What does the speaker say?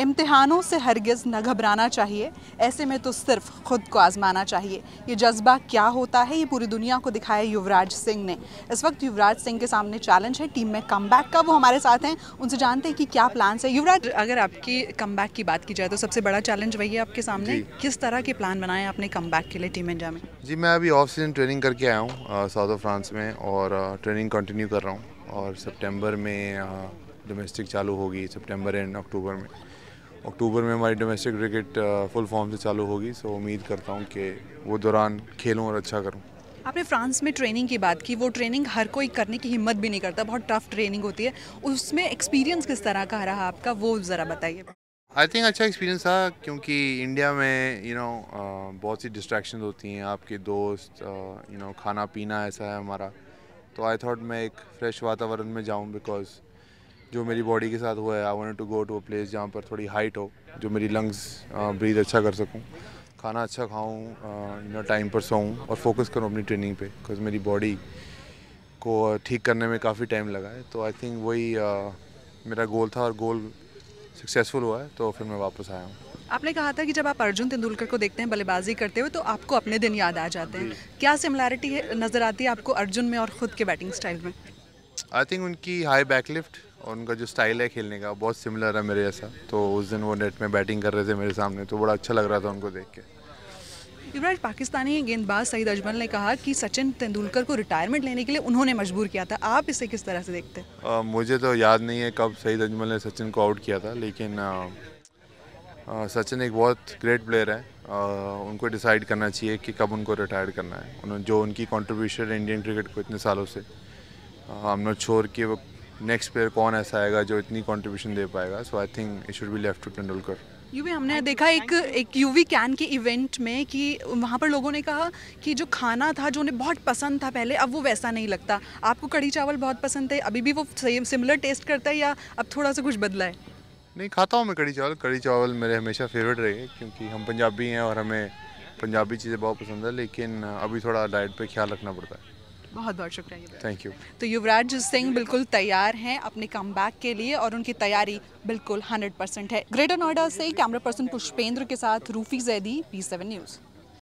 इम्तहानों से हरगज़ न घबराना चाहिए ऐसे में तो सिर्फ ख़ुद को आज़माना चाहिए ये जज्बा क्या होता है ये पूरी दुनिया को दिखाया युवराज सिंह ने इस वक्त युवराज सिंह के सामने चैलेंज है टीम में कम का वो हमारे साथ हैं उनसे जानते हैं कि क्या प्लान्स है युवराज अगर आपकी कम की बात की जाए तो सबसे बड़ा चैलेंज वही है आपके सामने किस तरह के प्लान बनाए आपने कम के लिए टीम इंडिया में जी मैं अभी ऑफ सीजन ट्रेनिंग करके आया हूँ साउथ ऑफ फ्रांस में और ट्रेनिंग कंटिन्यू कर रहा हूँ और सितंबर में डोमेस्टिक चालू होगी सितंबर एंड अक्टूबर में अक्टूबर में हमारी डोमेस्टिक क्रिकेट फुल फॉर्म से चालू होगी सो उम्मीद करता हूँ कि वो दौरान खेलूँ और अच्छा करूँ आपने फ्रांस में ट्रेनिंग की बात की वो ट्रेनिंग हर कोई करने की हिम्मत भी नहीं करता बहुत टफ ट्रेनिंग होती है उसमें एक्सपीरियंस किस तरह का रहा आपका वो ज़रा बताइए आई थिंक अच्छा एक्सपीरियंस था क्योंकि इंडिया में you you know know, uh, बहुत सी डिस्ट्रैक्शन होती हैं आपके दोस्त यू uh, नो know, खाना पीना ऐसा है हमारा तो आई थॉट मैं एक फ्रेश वातावरण में जाऊँ बिकॉज़ जो मेरी बॉडी के साथ हुआ है I want to go to a place जहाँ पर थोड़ी हाइट हो जो मेरी लंग्स ब्रीद अच्छा कर सकूँ खाना अच्छा खाऊँ टाइम पर सोऊँ और फोकस करूँ अपनी ट्रेनिंग पे बिकॉज मेरी बॉडी को ठीक करने में काफ़ी टाइम लगा है तो आई थिंक वही मेरा गोल था और गोल सक्सेसफुल हुआ है तो फिर मैं वापस आया हूँ आपने कहा था कि जब आप अर्जुन तेंदुलकर को देखते हैं बल्लेबाजी करते हुए तो आपको अपने दिन याद आ जाते हैं क्या सिमिलैरिटी है नज़र आती है आपको अर्जुन में और ख़ुद के बैटिंग स्टाइल में आई थिंक उनकी हाई बैकलिफ्ट और उनका जो स्टाइल है खेलने का बहुत सिमिलर है मेरे जैसा तो उस दिन वो नेट में बैटिंग कर रहे थे मेरे सामने तो बड़ा अच्छा लग रहा था उनको देख के युवराज पाकिस्तानी गेंदबाज सईद अजमल ने कहा कि सचिन तेंदुलकर को रिटायरमेंट लेने के लिए उन्होंने मजबूर किया था आप इसे किस तरह से देखते हैं मुझे तो याद नहीं है कब सईद अजमल ने सचिन को आउट किया था लेकिन आ, आ, सचिन एक बहुत ग्रेट प्लेयर है आ, उनको डिसाइड करना चाहिए कि कब उनको रिटायर करना है जो उनकी कॉन्ट्रीब्यूशन है इंडियन क्रिकेट को इतने सालों से आई एम नॉट श्योर कि वो नेक्स्ट प्लेयर कौन ऐसा आएगा जो इतनी कॉन्ट्रीब्यूशन दे पाएगा so I think it should be left to Tendulkar Yuvi हमने देखा एक एक यूवी कैन के इवेंट में कि वहाँ पर लोगों ने कहा कि जो खाना था जो उन्हें बहुत पसंद था पहले अब वो वैसा नहीं लगता आपको कड़ी चावल बहुत पसंद थे अभी भी वो सेम सिमिलर टेस्ट करता है या अब थोड़ा सा कुछ बदला है नहीं खाता हूँ मैं कड़ी चावल कड़ी चावल मेरे हमेशा फेवरेट रहे क्योंकि हम पंजाबी हैं और हमें पंजाबी चीज़ें बहुत पसंद है लेकिन अभी थोड़ा डाइट पर ख्याल रखना पड़ता है बहुत बहुत शुक्रिया थैंक यू तो युवराज सिंह बिल्कुल तैयार हैं अपने कम के लिए और उनकी तैयारी बिल्कुल हंड्रेड परसेंट है ग्रेटर नोएडा से कैमरा पर्सन पुष्पेंद्र के साथ Rufi Zaidi P seven news